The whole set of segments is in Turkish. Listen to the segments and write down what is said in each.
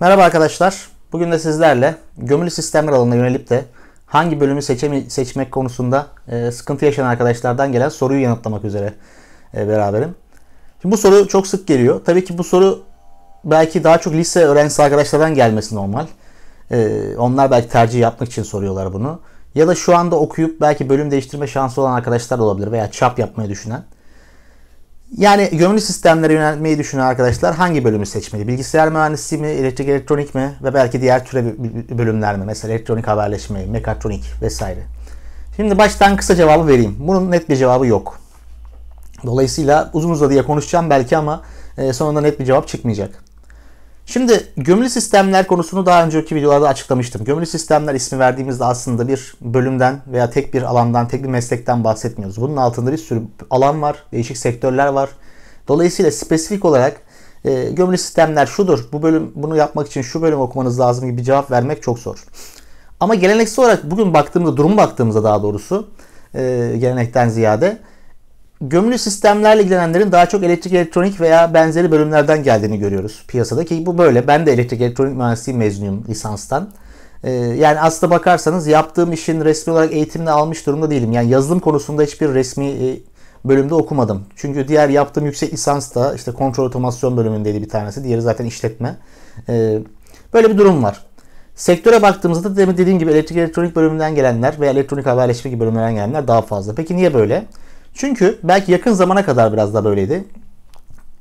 Merhaba arkadaşlar. Bugün de sizlerle gömülü sistemler alanına yönelip de hangi bölümü seçemi, seçmek konusunda e, sıkıntı yaşayan arkadaşlardan gelen soruyu yanıtlamak üzere e, beraberim. Şimdi bu soru çok sık geliyor. Tabii ki bu soru belki daha çok lise öğrencisi arkadaşlardan gelmesi normal. E, onlar belki tercih yapmak için soruyorlar bunu. Ya da şu anda okuyup belki bölüm değiştirme şansı olan arkadaşlar da olabilir veya çap yapmayı düşünen. Yani gömülü sistemlere yönelmeyi düşünen arkadaşlar hangi bölümü seçmeli? Bilgisayar mühendisliği mi, elektrik elektronik mi ve belki diğer türe bölümler mi? Mesela elektronik haberleşme, mekatronik vesaire. Şimdi baştan kısa cevabı vereyim. Bunun net bir cevabı yok. Dolayısıyla uzun uzadıya konuşacağım belki ama e, sonunda net bir cevap çıkmayacak. Şimdi gömülü sistemler konusunu daha önceki videolarda açıklamıştım. Gömülü sistemler ismi verdiğimizde aslında bir bölümden veya tek bir alandan, tek bir meslekten bahsetmiyoruz. Bunun altında bir sürü alan var, değişik sektörler var. Dolayısıyla spesifik olarak e, gömülü sistemler şudur, bu bölüm bunu yapmak için şu bölüm okumanız lazım gibi cevap vermek çok zor. Ama geleneksel olarak bugün baktığımızda, durum baktığımızda daha doğrusu e, gelenekten ziyade gömülü sistemlerle ilgilenenlerin daha çok elektrik elektronik veya benzeri bölümlerden geldiğini görüyoruz piyasada ki bu böyle. Ben de elektrik elektronik mühendisliği mezunuyum lisanstan. Ee, yani aslında bakarsanız yaptığım işin resmi olarak eğitimini almış durumda değilim. Yani yazılım konusunda hiçbir resmi e, bölümde okumadım. Çünkü diğer yaptığım yüksek lisans da işte kontrol otomasyon bölümündeydi bir tanesi. Diğeri zaten işletme. Ee, böyle bir durum var. Sektöre baktığımızda demin dediğim gibi elektrik elektronik bölümünden gelenler veya elektronik haberleşme gibi bölümlerden gelenler daha fazla. Peki niye böyle? Çünkü belki yakın zamana kadar biraz da böyleydi.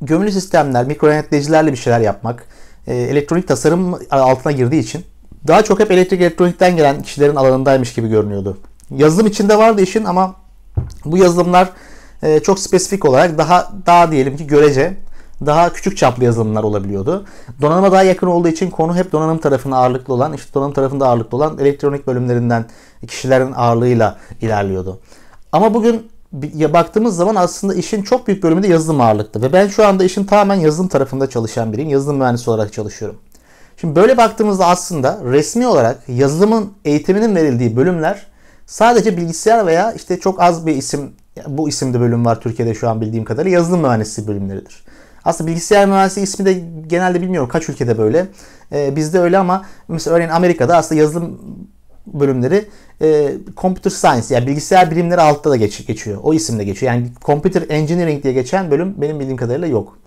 Gömülü sistemler, mikroyönetleyicilerle bir şeyler yapmak, e, elektronik tasarım altına girdiği için daha çok hep elektrik elektronikten gelen kişilerin alanındaymış gibi görünüyordu. Yazılım içinde vardı işin ama bu yazılımlar e, çok spesifik olarak daha daha diyelim ki görece daha küçük çaplı yazılımlar olabiliyordu. Donanıma daha yakın olduğu için konu hep donanım tarafına ağırlıklı olan, işte donanım tarafında ağırlıklı olan elektronik bölümlerinden kişilerin ağırlığıyla ilerliyordu. Ama bugün ya baktığımız zaman aslında işin çok büyük bölümünde yazılım ağırlıklı. Ve ben şu anda işin tamamen yazılım tarafında çalışan biriyim. Yazılım mühendisi olarak çalışıyorum. Şimdi böyle baktığımızda aslında resmi olarak yazılımın eğitiminin verildiği bölümler sadece bilgisayar veya işte çok az bir isim bu isimde bölüm var Türkiye'de şu an bildiğim kadarıyla yazılım mühendisi bölümleridir. Aslında bilgisayar mühendisi ismi de genelde bilmiyorum kaç ülkede böyle. Ee, bizde öyle ama mesela örneğin Amerika'da aslında yazılım bölümleri e, Computer Science yani bilgisayar bilimleri altta da geç, geçiyor. O isimle geçiyor. Yani Computer Engineering diye geçen bölüm benim bildiğim kadarıyla yok.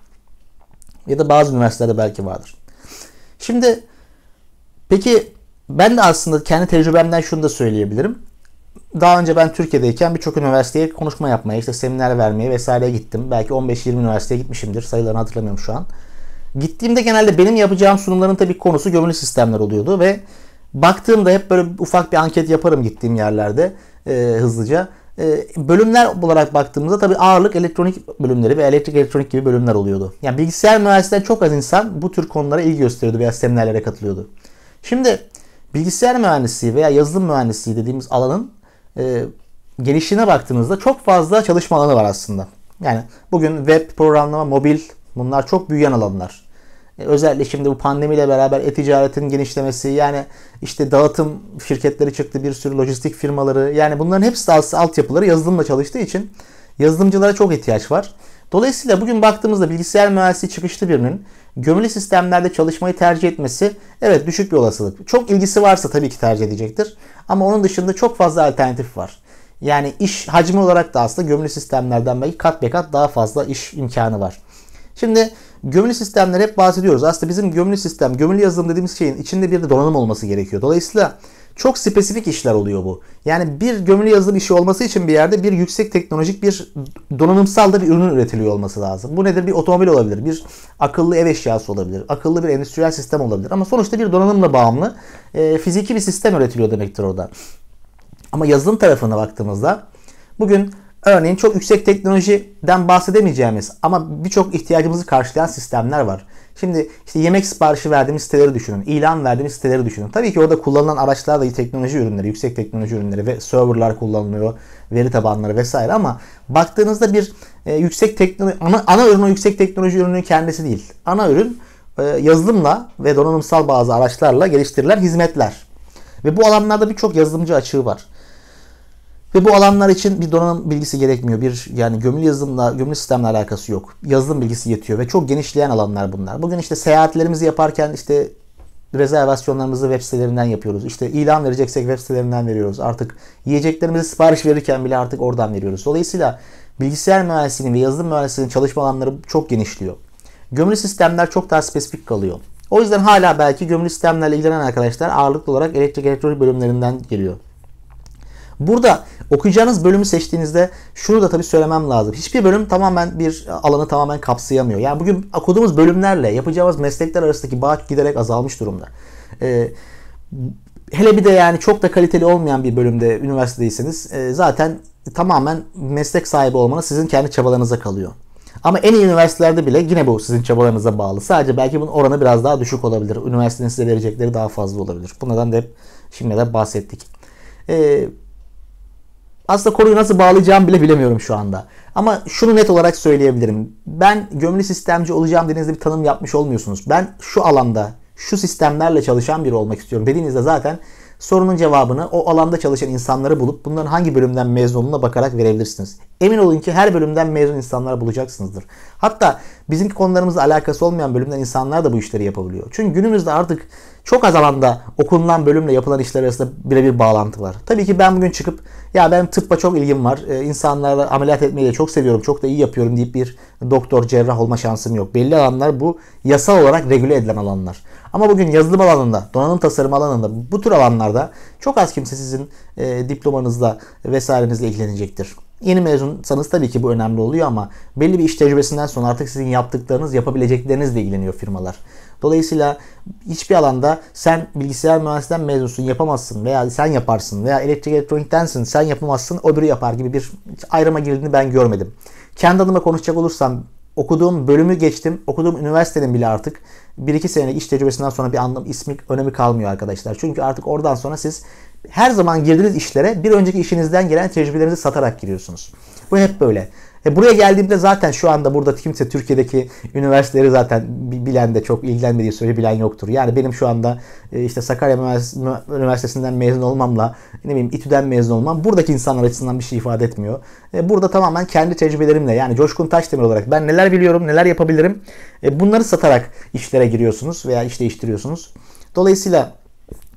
Ya da bazı üniversitelerde belki vardır. Şimdi peki ben de aslında kendi tecrübemden şunu da söyleyebilirim. Daha önce ben Türkiye'deyken birçok üniversiteye konuşma yapmaya, işte seminer vermeye vesaireye gittim. Belki 15-20 üniversiteye gitmişimdir. Sayılarını hatırlamıyorum şu an. Gittiğimde genelde benim yapacağım sunumların tabii konusu gömülü sistemler oluyordu ve baktığımda hep böyle ufak bir anket yaparım gittiğim yerlerde e, hızlıca. E, bölümler olarak baktığımızda tabii ağırlık elektronik bölümleri ve elektrik elektronik gibi bölümler oluyordu. Yani bilgisayar mühendisliğinden çok az insan bu tür konulara ilgi gösteriyordu veya seminerlere katılıyordu. Şimdi bilgisayar mühendisliği veya yazılım mühendisliği dediğimiz alanın e, gelişine baktığımızda çok fazla çalışma alanı var aslında. Yani bugün web, programlama, mobil bunlar çok büyüyen alanlar. E, özellikle şimdi bu pandemiyle beraber e-ticaretin genişlemesi yani işte dağıtım şirketleri çıktı bir sürü lojistik firmaları yani bunların hepsi aslında altyapıları yazılımla çalıştığı için yazılımcılara çok ihtiyaç var. Dolayısıyla bugün baktığımızda bilgisayar mühendisliği çıkışlı birinin gömülü sistemlerde çalışmayı tercih etmesi evet düşük bir olasılık. Çok ilgisi varsa tabii ki tercih edecektir. Ama onun dışında çok fazla alternatif var. Yani iş hacmi olarak da aslında gömülü sistemlerden belki kat be kat daha fazla iş imkanı var. Şimdi Gömülü sistemler hep bahsediyoruz. Aslında bizim gömülü sistem, gömülü yazılım dediğimiz şeyin içinde bir de donanım olması gerekiyor. Dolayısıyla çok spesifik işler oluyor bu. Yani bir gömülü yazılım işi olması için bir yerde bir yüksek teknolojik bir donanımsal da bir ürün üretiliyor olması lazım. Bu nedir? Bir otomobil olabilir, bir akıllı ev eşyası olabilir, akıllı bir endüstriyel sistem olabilir. Ama sonuçta bir donanımla bağımlı e, fiziki bir sistem üretiliyor demektir orada. Ama yazılım tarafına baktığımızda bugün Örneğin çok yüksek teknolojiden bahsedemeyeceğimiz ama birçok ihtiyacımızı karşılayan sistemler var. Şimdi işte yemek siparişi verdiğimiz siteleri düşünün. ilan verdiğimiz siteleri düşünün. Tabii ki orada kullanılan araçlar da teknoloji ürünleri, yüksek teknoloji ürünleri ve serverlar kullanılıyor, veri tabanları vesaire ama baktığınızda bir e, yüksek teknoloji ana, ana ürün o yüksek teknoloji ürünün kendisi değil. Ana ürün e, yazılımla ve donanımsal bazı araçlarla geliştirilen hizmetler. Ve bu alanlarda birçok yazılımcı açığı var. Ve bu alanlar için bir donanım bilgisi gerekmiyor. Bir yani gömülü yazılımla, gömülü sistemle alakası yok. Yazılım bilgisi yetiyor ve çok genişleyen alanlar bunlar. Bugün işte seyahatlerimizi yaparken işte rezervasyonlarımızı web sitelerinden yapıyoruz. İşte ilan vereceksek web sitelerinden veriyoruz. Artık yiyeceklerimizi sipariş verirken bile artık oradan veriyoruz. Dolayısıyla bilgisayar mühendisliğinin ve yazılım mühendisliğinin çalışma alanları çok genişliyor. Gömülü sistemler çok daha spesifik kalıyor. O yüzden hala belki gömülü sistemlerle ilgilenen arkadaşlar ağırlıklı olarak elektrik elektronik bölümlerinden geliyor. Burada okuyacağınız bölümü seçtiğinizde şunu da tabii söylemem lazım. Hiçbir bölüm tamamen bir alanı tamamen kapsayamıyor. Yani bugün okuduğumuz bölümlerle yapacağımız meslekler arasındaki bağ giderek azalmış durumda. Ee, hele bir de yani çok da kaliteli olmayan bir bölümde üniversitedeyseniz e, zaten tamamen meslek sahibi olmanız sizin kendi çabalarınıza kalıyor. Ama en iyi üniversitelerde bile yine bu sizin çabalarınıza bağlı. Sadece belki bunun oranı biraz daha düşük olabilir. Üniversitenin size verecekleri daha fazla olabilir. Bunlardan da hep şimdi de bahsettik. Ee, aslında konuyu nasıl bağlayacağımı bile bilemiyorum şu anda. Ama şunu net olarak söyleyebilirim. Ben gömülü sistemci olacağım dediğinizde bir tanım yapmış olmuyorsunuz. Ben şu alanda, şu sistemlerle çalışan biri olmak istiyorum dediğinizde zaten sorunun cevabını o alanda çalışan insanları bulup bunların hangi bölümden mezun olduğuna bakarak verebilirsiniz. Emin olun ki her bölümden mezun insanları bulacaksınızdır. Hatta Bizimki konularımızla alakası olmayan bölümden insanlar da bu işleri yapabiliyor. Çünkü günümüzde artık çok az alanda okunulan bölümle yapılan işler arasında birebir bağlantı var. Tabii ki ben bugün çıkıp ya ben tıbba çok ilgim var, e, insanlara ameliyat etmeyi de çok seviyorum, çok da iyi yapıyorum deyip bir doktor, cerrah olma şansım yok. Belli alanlar bu yasal olarak regüle edilen alanlar. Ama bugün yazılım alanında, donanım tasarım alanında bu tür alanlarda çok az kimse sizin e, diplomanızla vesairenizle ilgilenecektir. Yeni mezunsanız tabii ki bu önemli oluyor ama belli bir iş tecrübesinden sonra artık sizin yaptıklarınız, yapabileceklerinizle ilgileniyor firmalar. Dolayısıyla hiçbir alanda sen bilgisayar mühendisinden mezunsun yapamazsın veya sen yaparsın veya elektrik elektroniktensin sen yapamazsın öbürü yapar gibi bir ayrıma girdiğini ben görmedim. Kendi adıma konuşacak olursam okuduğum bölümü geçtim. Okuduğum üniversitenin bile artık 1-2 senelik iş tecrübesinden sonra bir anlam, ismi, önemi kalmıyor arkadaşlar. Çünkü artık oradan sonra siz her zaman girdiğiniz işlere bir önceki işinizden gelen tecrübelerinizi satarak giriyorsunuz. Bu hep böyle. E buraya geldiğimde zaten şu anda burada kimse Türkiye'deki üniversiteleri zaten bilen de çok ilgilenmediği sürece bilen yoktur. Yani benim şu anda e, işte Sakarya Üniversitesi'nden mezun olmamla ne bileyim İTÜ'den mezun olmam buradaki insanlar açısından bir şey ifade etmiyor. E burada tamamen kendi tecrübelerimle yani Coşkun Taşdemir olarak ben neler biliyorum neler yapabilirim e bunları satarak işlere giriyorsunuz veya iş değiştiriyorsunuz. Dolayısıyla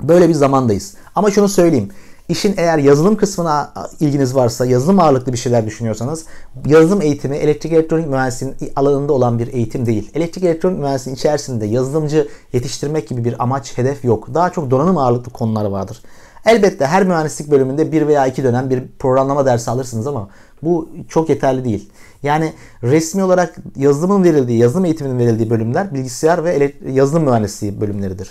Böyle bir zamandayız. Ama şunu söyleyeyim. İşin eğer yazılım kısmına ilginiz varsa, yazılım ağırlıklı bir şeyler düşünüyorsanız, yazılım eğitimi elektrik elektronik mühendisliğinin alanında olan bir eğitim değil. Elektrik elektronik mühendisliğinin içerisinde yazılımcı yetiştirmek gibi bir amaç, hedef yok. Daha çok donanım ağırlıklı konular vardır. Elbette her mühendislik bölümünde bir veya iki dönem bir programlama dersi alırsınız ama bu çok yeterli değil. Yani resmi olarak yazılımın verildiği, yazılım eğitiminin verildiği bölümler bilgisayar ve yazılım mühendisliği bölümleridir.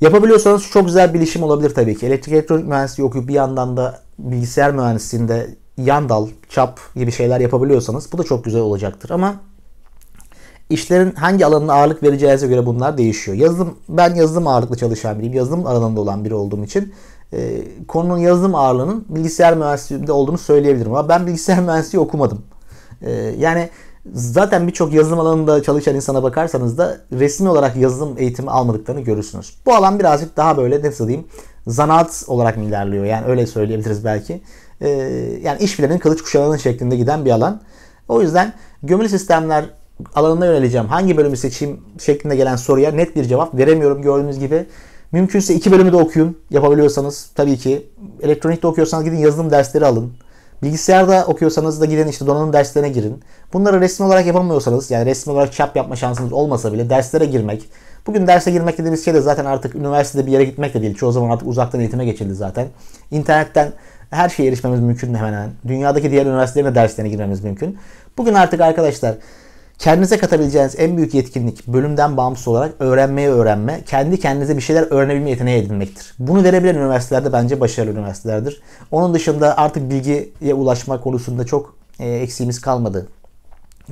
Yapabiliyorsanız çok güzel bir işim olabilir tabii ki. Elektrik elektronik mühendisliği okuyup bir yandan da bilgisayar mühendisliğinde yan dal, çap gibi şeyler yapabiliyorsanız bu da çok güzel olacaktır. Ama işlerin hangi alanına ağırlık vereceğinize göre bunlar değişiyor. Yazılım, ben yazılım ağırlıklı çalışan biriyim. Yazılım alanında olan biri olduğum için e, konunun yazılım ağırlığının bilgisayar mühendisliğinde olduğunu söyleyebilirim. Ama ben bilgisayar mühendisliği okumadım. E, yani zaten birçok yazılım alanında çalışan insana bakarsanız da resmi olarak yazılım eğitimi almadıklarını görürsünüz. Bu alan birazcık daha böyle nasıl diyeyim zanaat olarak mı ilerliyor yani öyle söyleyebiliriz belki. Ee, yani işbilenin kılıç kuşağının şeklinde giden bir alan. O yüzden gömülü sistemler alanına yöneleceğim. Hangi bölümü seçeyim şeklinde gelen soruya net bir cevap veremiyorum gördüğünüz gibi. Mümkünse iki bölümü de okuyun yapabiliyorsanız tabii ki. elektronik de okuyorsanız gidin yazılım dersleri alın. Bilgisayarda okuyorsanız da gidin işte donanım derslerine girin. Bunları resmi olarak yapamıyorsanız yani resmi olarak çap yapma şansınız olmasa bile derslere girmek. Bugün derse girmek dediğimiz şey de zaten artık üniversitede bir yere gitmek de değil. Çoğu zaman artık uzaktan eğitime geçildi zaten. İnternetten her şeye erişmemiz mümkün hemen hemen. Dünyadaki diğer üniversitelerin de derslerine girmemiz mümkün. Bugün artık arkadaşlar Kendinize katabileceğiniz en büyük yetkinlik bölümden bağımsız olarak öğrenmeye öğrenme, kendi kendinize bir şeyler öğrenebilme yeteneği edinmektir. Bunu verebilen üniversitelerde bence başarılı üniversitelerdir. Onun dışında artık bilgiye ulaşma konusunda çok e, eksiğimiz kalmadı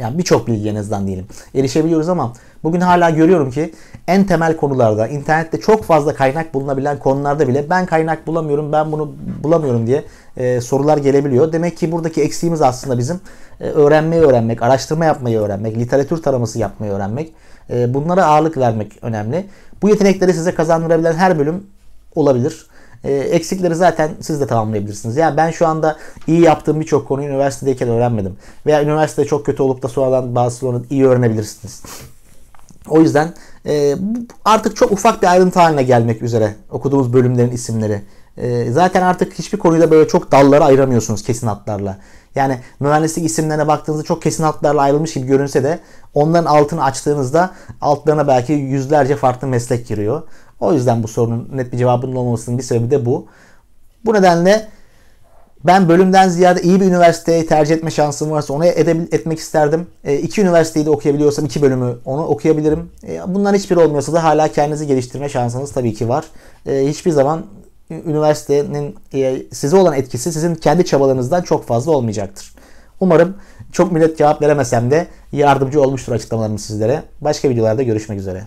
yani birçok bilgiye en azından diyelim erişebiliyoruz ama bugün hala görüyorum ki en temel konularda internette çok fazla kaynak bulunabilen konularda bile ben kaynak bulamıyorum ben bunu bulamıyorum diye e, sorular gelebiliyor. Demek ki buradaki eksiğimiz aslında bizim e, öğrenmeyi öğrenmek, araştırma yapmayı öğrenmek, literatür taraması yapmayı öğrenmek. E, bunlara ağırlık vermek önemli. Bu yetenekleri size kazandırabilen her bölüm olabilir. E, eksikleri zaten siz de tamamlayabilirsiniz. Ya ben şu anda iyi yaptığım birçok konuyu üniversitedeyken öğrenmedim. Veya üniversitede çok kötü olup da sonradan bazı sonra iyi öğrenebilirsiniz. O yüzden e, artık çok ufak bir ayrıntı haline gelmek üzere okuduğumuz bölümlerin isimleri. E, zaten artık hiçbir konuyla böyle çok dallara ayıramıyorsunuz kesin hatlarla. Yani mühendislik isimlerine baktığınızda çok kesin hatlarla ayrılmış gibi görünse de onların altını açtığınızda altlarına belki yüzlerce farklı meslek giriyor. O yüzden bu sorunun net bir cevabının olmamasının bir sebebi de bu. Bu nedenle ben bölümden ziyade iyi bir üniversiteyi tercih etme şansım varsa onu edebil- etmek isterdim. E, iki üniversiteyi de okuyabiliyorsam iki bölümü onu okuyabilirim. E, bundan hiçbiri olmuyorsa da hala kendinizi geliştirme şansınız tabii ki var. E, hiçbir zaman üniversitenin e, size olan etkisi sizin kendi çabalarınızdan çok fazla olmayacaktır. Umarım çok millet cevap veremesem de yardımcı olmuştur açıklamalarım sizlere. Başka videolarda görüşmek üzere.